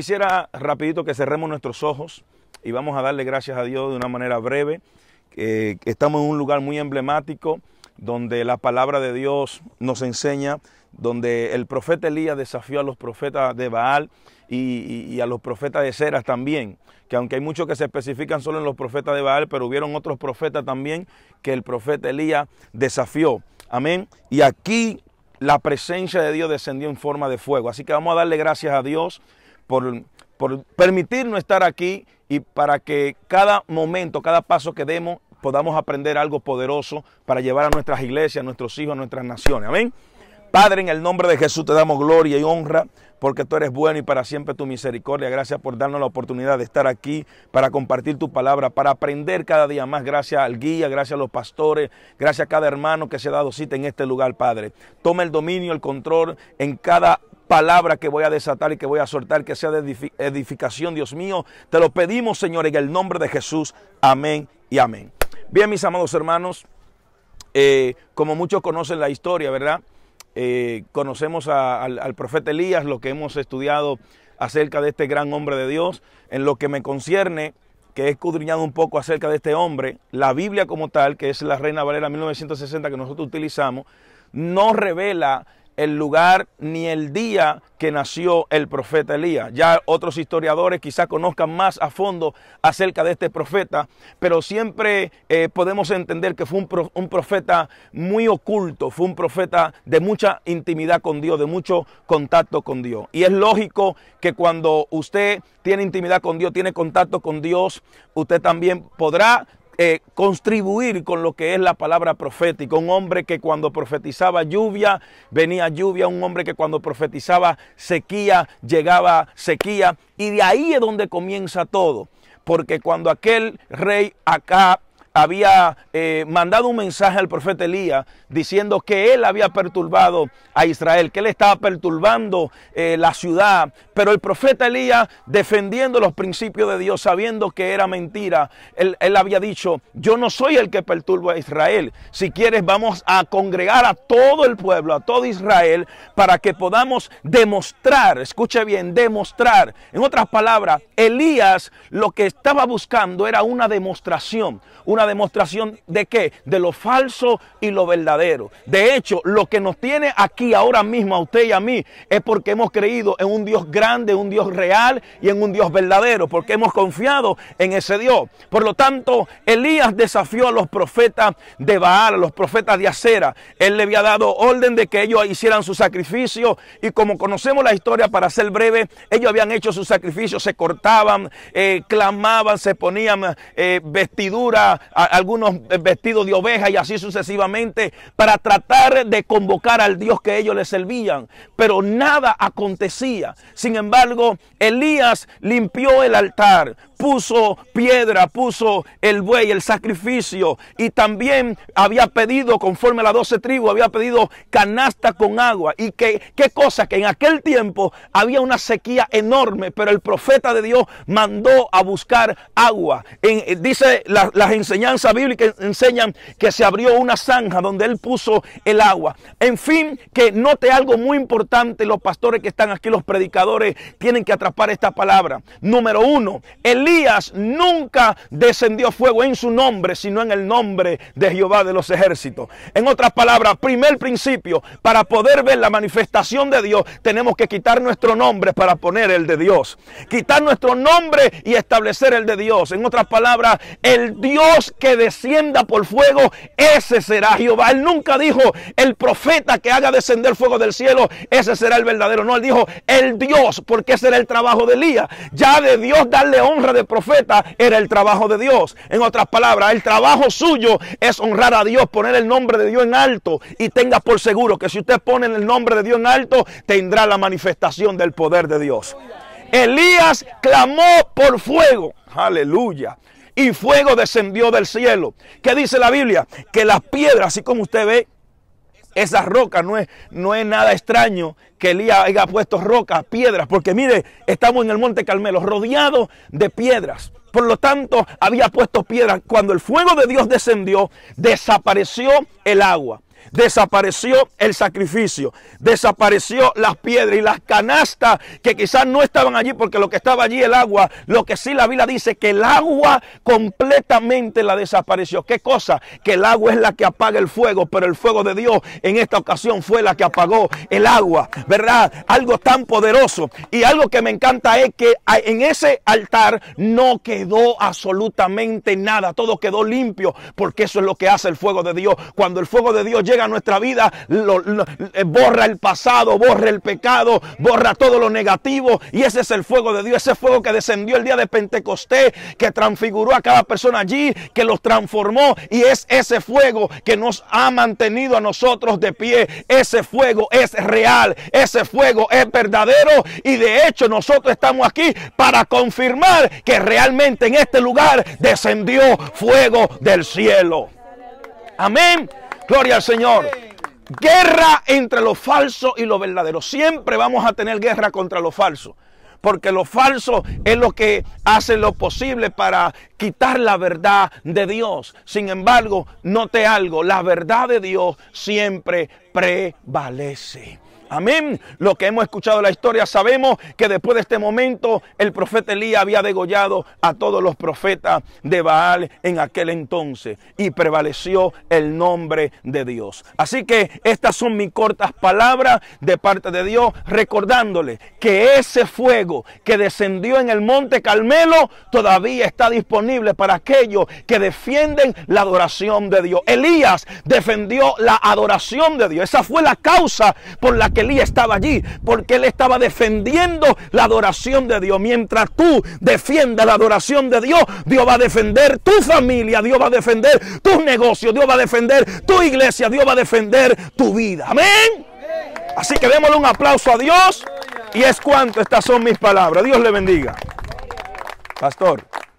Quisiera rapidito que cerremos nuestros ojos y vamos a darle gracias a Dios de una manera breve. Eh, estamos en un lugar muy emblemático donde la palabra de Dios nos enseña, donde el profeta Elías desafió a los profetas de Baal y, y, a los profetas de Ceras también, que aunque hay muchos que se especifican solo en los profetas de Baal, pero hubieron otros profetas también que el profeta Elías desafió. Amén. Y aquí la presencia de Dios descendió en forma de fuego. Así que vamos a darle gracias a Dios por, permitirnos estar aquí y para que cada momento, cada paso que demos, podamos aprender algo poderoso para llevar a nuestras iglesias, a nuestros hijos, a nuestras naciones. Amén. Padre, en el nombre de Jesús te damos gloria y honra porque tú eres bueno y para siempre tu misericordia. Gracias por darnos la oportunidad de estar aquí para compartir tu palabra, para aprender cada día más. Gracias al guía, gracias a los pastores, gracias a cada hermano que se ha dado cita en este lugar, Padre. Toma el dominio, el control en cada palabra que voy a desatar y que voy a soltar, que sea de edificación, Dios mío. Te lo pedimos, Señor, en el nombre de Jesús. Amén y amén. Bien, mis amados hermanos, eh, como muchos conocen la historia, ¿verdad? Eh, conocemos al, al, profeta Elías, lo que hemos estudiado acerca de este gran hombre de Dios. En lo que me concierne, que he escudriñado un poco acerca de este hombre, la Biblia como tal, que es la Reina Valera 1960 que nosotros utilizamos, no revela el lugar ni el día que nació el profeta Elías. Ya otros historiadores quizás conozcan más a fondo acerca de este profeta, pero siempre eh, podemos entender que fue un, profeta muy oculto, fue un profeta de mucha intimidad con Dios, de mucho contacto con Dios. Y es lógico que cuando usted tiene intimidad con Dios, tiene contacto con Dios, usted también podrá eh, contribuir con lo que es la palabra profética. Un hombre que cuando profetizaba lluvia, venía lluvia. Un hombre que cuando profetizaba sequía, llegaba sequía. Y de ahí es donde comienza todo. Porque cuando aquel rey acá había eh, mandado un mensaje al profeta Elías diciendo que él había perturbado a Israel, que él estaba perturbando eh, la ciudad. Pero el profeta Elías, defendiendo los principios de Dios, sabiendo que era mentira, él, él había dicho, yo no soy el que perturba a Israel. Si quieres, vamos a congregar a todo el pueblo, a todo Israel, para que podamos demostrar, escuche bien, demostrar. En otras palabras, Elías lo que estaba buscando era una demostración, una demostración de qué? De lo falso y lo verdadero. De hecho, lo que nos tiene aquí ahora mismo a usted y a mí es porque hemos creído en un Dios grande, un Dios real y en un Dios verdadero, porque hemos confiado en ese Dios. Por lo tanto, Elías desafió a los profetas de Baal, a los profetas de Acera. Él le había dado orden de que ellos hicieran su sacrificio y como conocemos la historia, para ser breve, ellos habían hecho su sacrificio, se cortaban, eh, clamaban, se ponían eh, vestiduras algunos vestidos de oveja y así sucesivamente, para tratar de convocar al Dios que ellos le servían. Pero nada acontecía. Sin embargo, Elías limpió el altar, puso piedra, puso el buey, el sacrificio. Y también había pedido, conforme a las doce tribus, había pedido canasta con agua. Y que, qué cosa, que en aquel tiempo había una sequía enorme, pero el profeta de Dios mandó a buscar agua. Eh, dice las enseñanzas bíblicas enseñan que se abrió una zanja donde él puso el agua. En fin, que note algo muy importante, los pastores que están aquí, los predicadores, tienen que atrapar esta palabra. Número uno, el Elías nunca descendió fuego en su nombre, sino en el nombre de Jehová de los ejércitos. En otras palabras, primer principio, para poder ver la manifestación de Dios, tenemos que quitar nuestro nombre para poner el de Dios. Quitar nuestro nombre y establecer el de Dios. En otras palabras, el Dios que descienda por fuego, ese será Jehová. Él nunca dijo, el profeta que haga descender fuego del cielo, ese será el verdadero. No, él dijo, el Dios, porque ese era el trabajo de Elías. Ya de Dios darle honra de profeta era el trabajo de Dios. En otras palabras, el trabajo suyo es honrar a Dios, poner el nombre de Dios en alto. Y tenga por seguro que si usted pone el nombre de Dios en alto, tendrá la manifestación del poder de Dios. Elías clamó por fuego. Aleluya y fuego descendió del cielo. ¿Qué dice la Biblia? Que las piedras, así como usted ve, esas rocas no es, no es nada extraño que Elías haya puesto rocas, piedras, porque mire, estamos en el monte Carmelo, rodeado de piedras. Por lo tanto, había puesto piedras. Cuando el fuego de Dios descendió, desapareció el agua. Desapareció el sacrificio, desapareció las piedras y las canastas que quizás no estaban allí porque lo que estaba allí el agua, lo que sí la Biblia dice que el agua completamente la desapareció. ¿Qué cosa? Que el agua es la que apaga el fuego, pero el fuego de Dios en esta ocasión fue la que apagó el agua, ¿verdad? Algo tan poderoso y algo que me encanta es que en ese altar no quedó absolutamente nada, todo quedó limpio, porque eso es lo que hace el fuego de Dios. Cuando el fuego de Dios llega a nuestra vida, eh, borra el pasado, borra el pecado, borra todo lo negativo. Y ese es el fuego de Dios, ese fuego que descendió el día de Pentecostés, que transfiguró a cada persona allí, que los transformó. Y es ese fuego que nos ha mantenido a nosotros de pie. Ese fuego es real, ese fuego es verdadero. Y de hecho nosotros estamos aquí para confirmar que realmente en este lugar descendió fuego del cielo. Amén. Gloria al Señor. Guerra entre lo falso y lo verdadero. Siempre vamos a tener guerra contra lo falso. Porque lo falso es lo que hace lo posible para quitar la verdad de Dios. Sin embargo, note algo, la verdad de Dios siempre prevalece. Amén. Lo que hemos escuchado la historia, sabemos que después de este momento el profeta Elías había degollado a todos los profetas de Baal en aquel entonces y prevaleció el nombre de Dios. Así que estas son mis cortas palabras de parte de Dios, recordándole que ese fuego que descendió en el monte Carmelo todavía está disponible para aquellos que defienden la adoración de Dios. Elías defendió la adoración de Dios. Esa fue la causa por la que Elías estaba allí, porque él estaba defendiendo la adoración de Dios. Mientras tú defiendas la adoración de Dios, Dios va a defender tu familia, Dios va a defender tus negocios, Dios va a defender tu iglesia, Dios va a defender tu vida. Amén. Así que démosle un aplauso a Dios. Y es cuanto, estas son mis palabras. Dios le bendiga. Pastor.